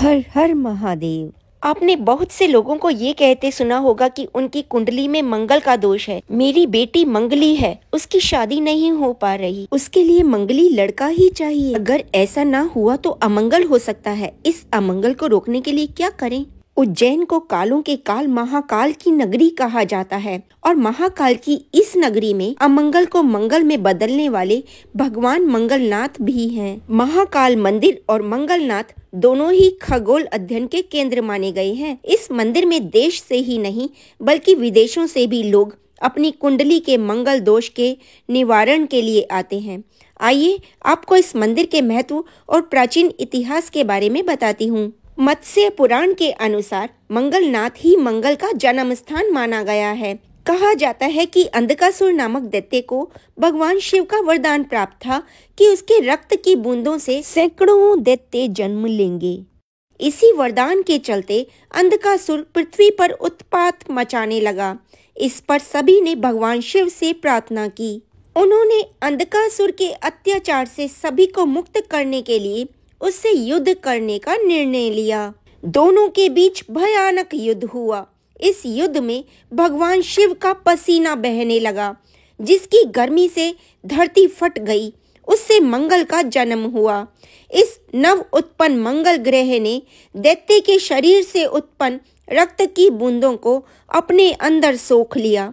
हर हर महादेव आपने बहुत से लोगों को ये कहते सुना होगा कि उनकी कुंडली में मंगल का दोष है मेरी बेटी मंगली है उसकी शादी नहीं हो पा रही उसके लिए मंगली लड़का ही चाहिए अगर ऐसा ना हुआ तो अमंगल हो सकता है इस अमंगल को रोकने के लिए क्या करें उज्जैन को कालों के काल महाकाल की नगरी कहा जाता है और महाकाल की इस नगरी में अमंगल को मंगल में बदलने वाले भगवान मंगलनाथ भी हैं। महाकाल मंदिर और मंगलनाथ दोनों ही खगोल अध्ययन के केंद्र माने गए हैं इस मंदिर में देश से ही नहीं बल्कि विदेशों से भी लोग अपनी कुंडली के मंगल दोष के निवारण के लिए आते हैं आइए आपको इस मंदिर के महत्व और प्राचीन इतिहास के बारे में बताती हूँ मत्स्य पुराण के अनुसार मंगलनाथ ही मंगल का जन्म स्थान माना गया है कहा जाता है कि अंधकासुर नामक दैत्य को भगवान शिव का वरदान प्राप्त था कि उसके रक्त की बूंदों से सैकड़ों दैत्य जन्म लेंगे इसी वरदान के चलते अंधकासुर पृथ्वी पर उत्पात मचाने लगा इस पर सभी ने भगवान शिव से प्रार्थना की उन्होंने अंधकासुर के अत्याचार से सभी को मुक्त करने के लिए उससे युद्ध करने का निर्णय लिया दोनों के बीच भयानक युद्ध हुआ इस युद्ध में भगवान शिव का पसीना बहने लगा जिसकी गर्मी से धरती फट गई उससे मंगल का जन्म हुआ इस नव उत्पन्न मंगल ग्रह ने दैत्य के शरीर से उत्पन्न रक्त की बूंदों को अपने अंदर सोख लिया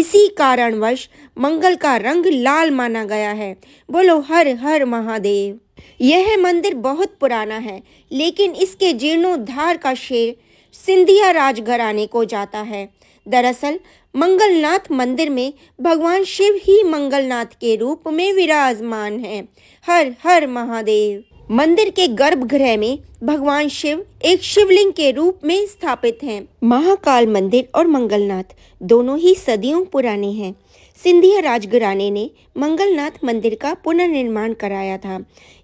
इसी कारणवश मंगल का रंग लाल माना गया है बोलो हर हर महादेव यह मंदिर बहुत पुराना है लेकिन इसके जीर्णोद्धार का श्रेय सिंधिया राजघराने को जाता है दरअसल मंगलनाथ मंदिर में भगवान शिव ही मंगलनाथ के रूप में विराजमान हैं हर हर महादेव मंदिर के गर्भगृह में भगवान शिव एक शिवलिंग के रूप में स्थापित हैं महाकाल मंदिर और मंगलनाथ दोनों ही सदियों पुराने हैं सिंधिया राजघराने ने मंगलनाथ मंदिर का पुनर्निर्माण कराया था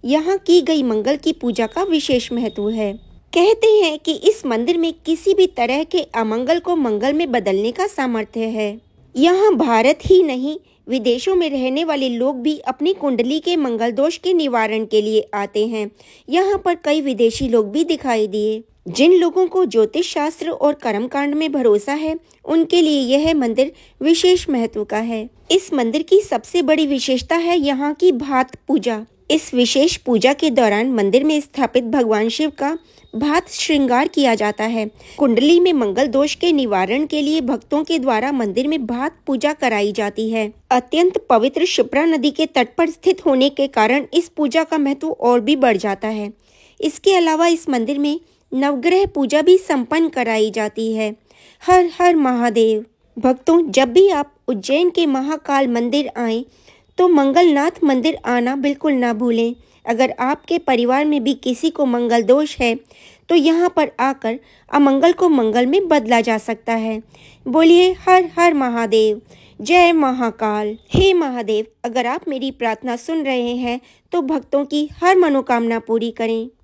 यहाँ की गई मंगल की पूजा का विशेष महत्व है कहते हैं कि इस मंदिर में किसी भी तरह के अमंगल को मंगल में बदलने का सामर्थ्य है यहाँ भारत ही नहीं विदेशों में रहने वाले लोग भी अपनी कुंडली के मंगल दोष के निवारण के लिए आते हैं यहाँ पर कई विदेशी लोग भी दिखाई दिए जिन लोगों को ज्योतिष शास्त्र और कर्म कांड में भरोसा है उनके लिए यह मंदिर विशेष महत्व का है इस मंदिर की सबसे बड़ी विशेषता है यहाँ की भात पूजा इस विशेष पूजा के दौरान मंदिर में स्थापित भगवान शिव का भात श्रृंगार किया जाता है कुंडली में मंगल दोष के निवारण के लिए भक्तों के द्वारा मंदिर में भात पूजा कराई जाती है अत्यंत पवित्र शुप्रा नदी के तट पर स्थित होने के कारण इस पूजा का महत्व और भी बढ़ जाता है इसके अलावा इस मंदिर में नवग्रह पूजा भी संपन्न कराई जाती है हर हर महादेव भक्तों जब भी आप उज्जैन के महाकाल मंदिर आए तो मंगलनाथ मंदिर आना बिल्कुल ना भूलें अगर आपके परिवार में भी किसी को मंगल दोष है तो यहाँ पर आकर अमंगल को मंगल में बदला जा सकता है बोलिए हर हर महादेव जय महाकाल हे महादेव अगर आप मेरी प्रार्थना सुन रहे हैं तो भक्तों की हर मनोकामना पूरी करें